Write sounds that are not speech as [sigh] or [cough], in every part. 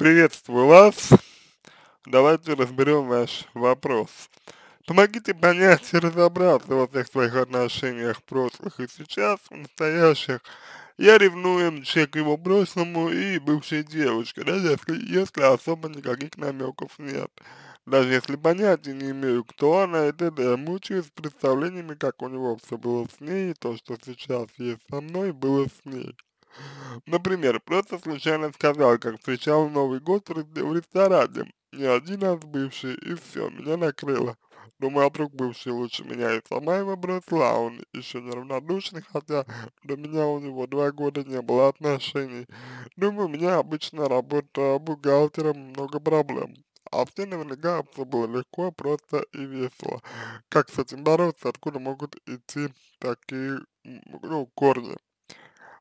Приветствую вас. Давайте разберем ваш вопрос. Помогите понять и разобраться во всех своих отношениях прошлых и сейчас, настоящих. Я ревную МЧ к его прошлому и бывшей девочке. даже если, если особо никаких намеков нет. Даже если понятия не имею, кто она и т.д. Я мучаюсь представлениями, как у него все было с ней, и то, что сейчас есть со мной, было с ней. Например, просто случайно сказал, как встречал Новый год в ресторане. Не один раз бывший, и все, меня накрыло. Думаю, а друг бывший лучше меня и сама его бросила, он еще неравнодушен, хотя до меня у него два года не было отношений. Думаю, у меня обычно работа бухгалтером много проблем. А все навлекаются было легко, просто и весело. Как с этим бороться, откуда могут идти такие, ну, корни?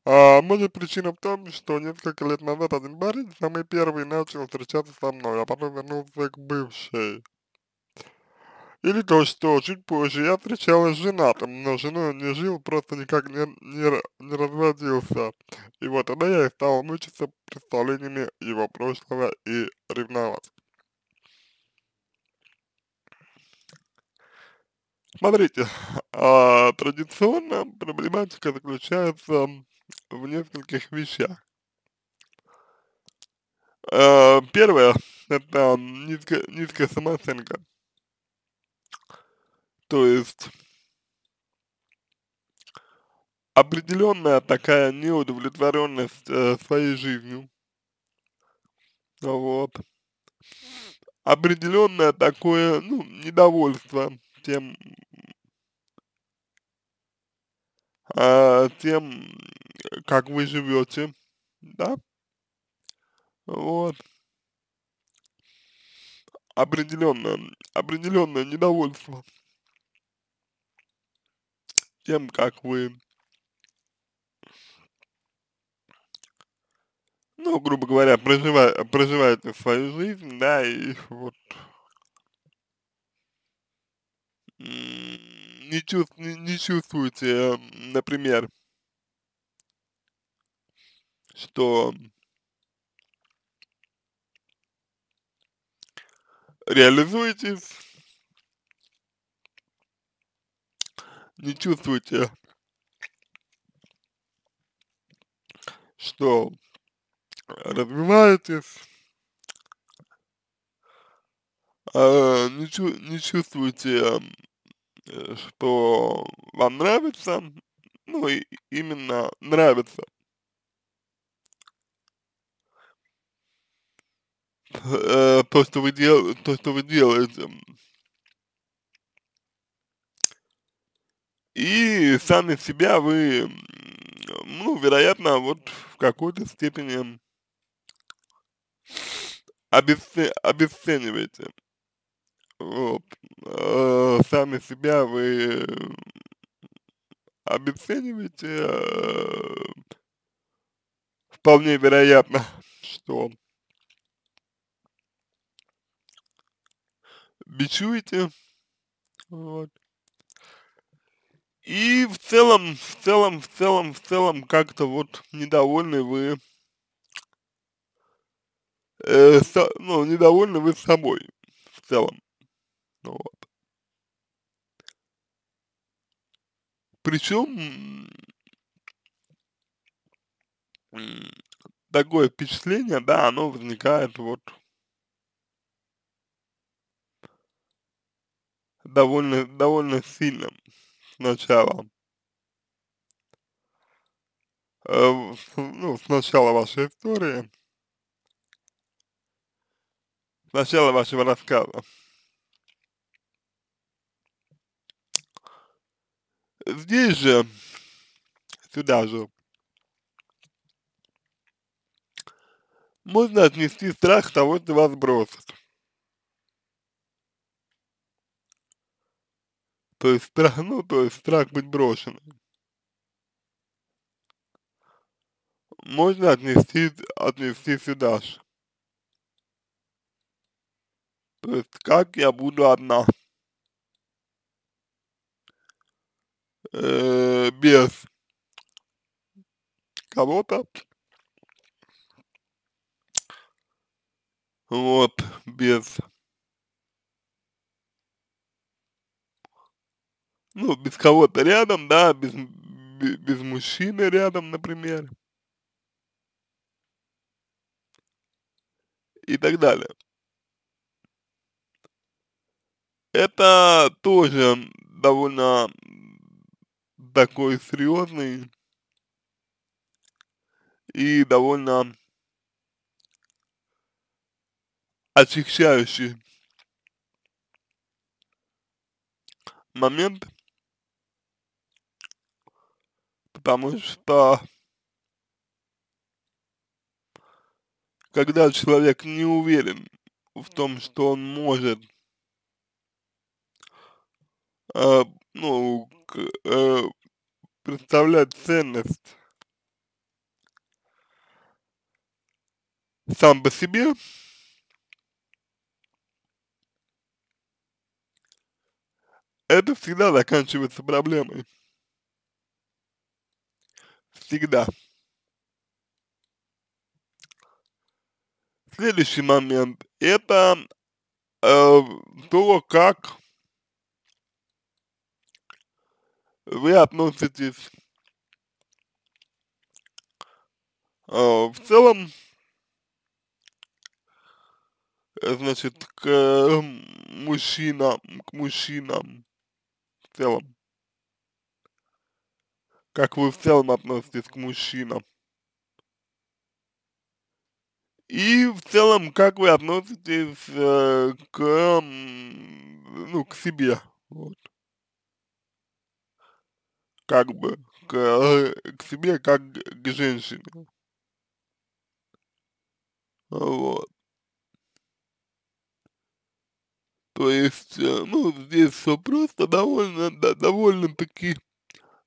А, может причина в том, что несколько лет назад один парень, самый первый, начал встречаться со мной, а потом вернулся к бывшей. Или то, что чуть позже я встречалась с женатым, но женой не жил, просто никак не, не, не разводился. И вот тогда я и стал мучиться представлениями его прошлого и ревновать. Смотрите, а, традиционно проблематика заключается в нескольких вещах. Э, первое – это низкая, низкая самооценка. То есть определенная такая неудовлетворенность э, своей жизнью. Вот. Определенное такое, ну, недовольство тем, э, тем как вы живете, да? Вот. Определенное, определенное недовольство тем, как вы, ну, грубо говоря, прожива, проживаете свою жизнь, да, и вот не, чувств, не, не чувствуете, например, что реализуетесь, не чувствуете, что развиваетесь, э, не, чу не чувствуете, э, что вам нравится, ну и именно нравится. э, то, что вы дел, то, что вы делаете. И сами себя вы, ну, вероятно, вот в какой-то степени обесце обесцениваете. Вот. Э, сами себя вы обесцениваете. Э, вполне вероятно, [laughs] что бичуете. Вот. И в целом, в целом, в целом, в целом как-то вот недовольны вы, э, со, ну, недовольны вы собой в целом. Ну, вот. Причем такое впечатление, да, оно возникает вот довольно, довольно сильным сначала. Э, ну, с начала вашей истории. С начала вашего рассказа. Здесь же, сюда же, можно отнести страх того, что вас бросят. То есть страх, ну, то есть страх быть брошенным. Можно отнести, отнести сюда же. То есть как я буду одна? Э, без кого-то. Вот, без ну, без кого-то рядом, да, без, без мужчины рядом, например. И так далее. Это тоже довольно такой серьезный и довольно очищающий момент – потому что когда человек не уверен в том, что он может, э, ну, к, э, представлять ценность сам по себе, это всегда заканчивается проблемой всегда. Следующий момент – это э, то, как вы относитесь э, в целом, значит, к э, мужчинам, к мужчинам в целом. Как вы в целом относитесь к мужчинам? И в целом, как вы относитесь э, к, ну, к себе, вот. Как бы, к, э, к себе, как к женщине. Вот. То есть, э, ну, здесь все просто довольно, да, довольно-таки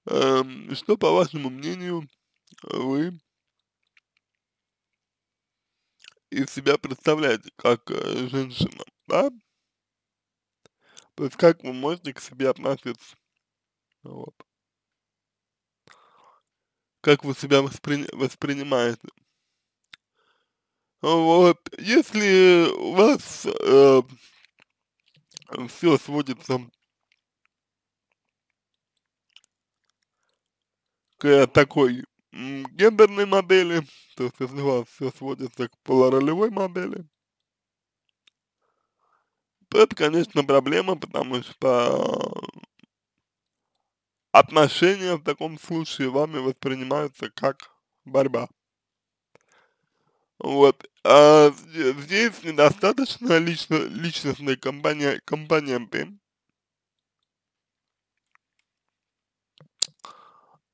Эм, что, по вашему мнению, вы из себя представляете как э, женщина, да? То есть как вы можете к себе относиться? Вот. Как вы себя воспри воспринимаете? Вот, если у вас э, все сводится к такой гендерной модели, то есть если у вас все сводится к полуролевой модели, то это, конечно, проблема, потому что отношения в таком случае вами воспринимаются как борьба. Вот. А здесь недостаточно лично, личностной компания, компоненты,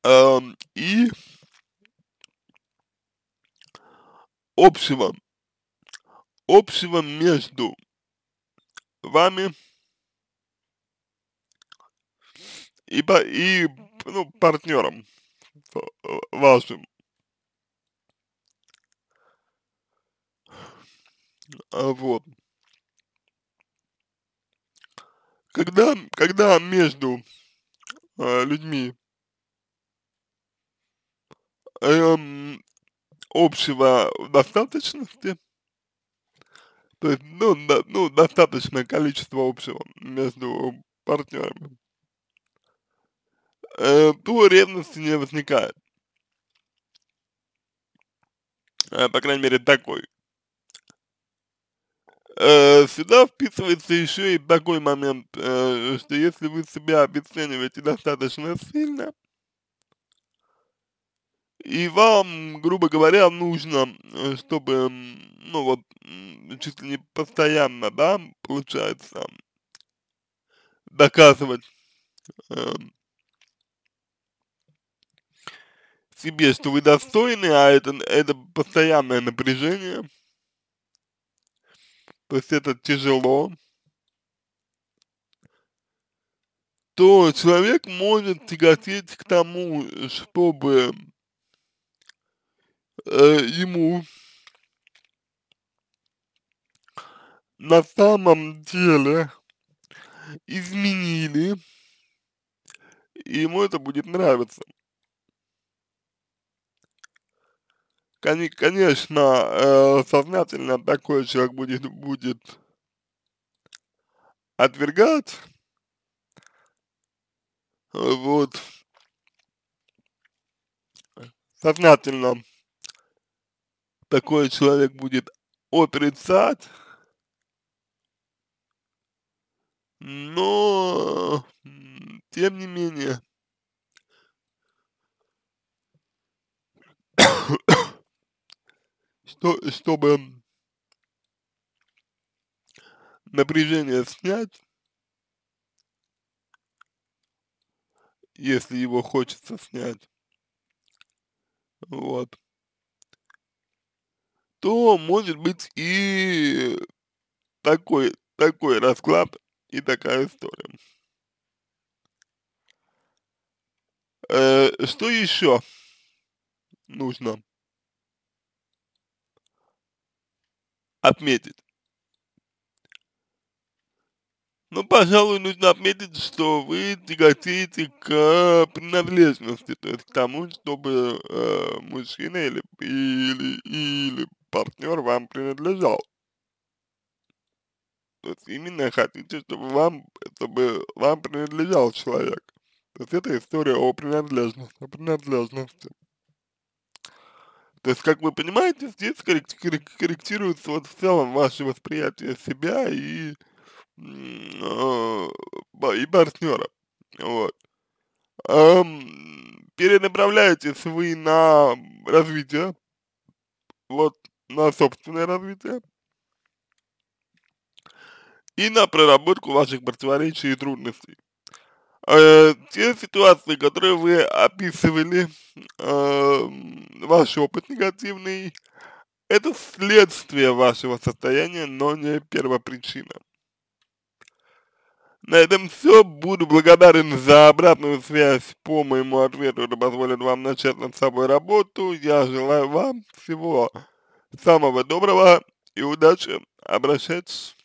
Эм, и общего, общего между вами и, по, и ну, партнером э, вашим. А, вот. Когда, когда между э, людьми эм, общего достаточности, то есть, ну, до, ну, достаточное количество общего между партнерами, э, то ну, ревности не возникает. Э, по крайней мере, такой. Э, сюда вписывается еще и такой момент, э, что если вы себя обесцениваете достаточно сильно, и вам, грубо говоря, нужно, э, чтобы, ну вот, чуть ли не постоянно, да, получается, доказывать э, себе, что вы достойны, а это, это постоянное напряжение, то есть это тяжело, то человек может тяготеть к тому, э, чтобы э, ему на самом деле изменили, и ему это будет нравиться. Кон конечно, э, сознательно такой человек будет, будет отвергать, вот, сознательно такой человек будет отрицать, но тем не менее что, [coughs] чтобы напряжение снять, если его хочется снять, вот, то может быть и такой, такой расклад и такая история. Э, что еще нужно отметить? ну пожалуй, нужно отметить, что вы тяготеете к принадлежности, то есть к тому, чтобы э, мужчина или, или, или партнер вам принадлежал. То есть именно хотите, чтобы вам, чтобы вам принадлежал человек. То есть это история о принадлежности, о принадлежности. То есть, как вы понимаете, здесь корректируется вот в целом ваше восприятие себя и, а, и партнера. Вот. Эм, перенаправляетесь вы на развитие, вот, на собственное развитие и на проработку ваших противоречий и трудностей. Э, те ситуации, которые вы описывали, эм, ваш опыт негативный, это следствие вашего состояния, но не первопричина. На этом все. Буду благодарен за обратную связь по моему ответу. Это позволит вам начать над собой работу. Я желаю вам всего Самого доброго и удачи. Обращайтесь.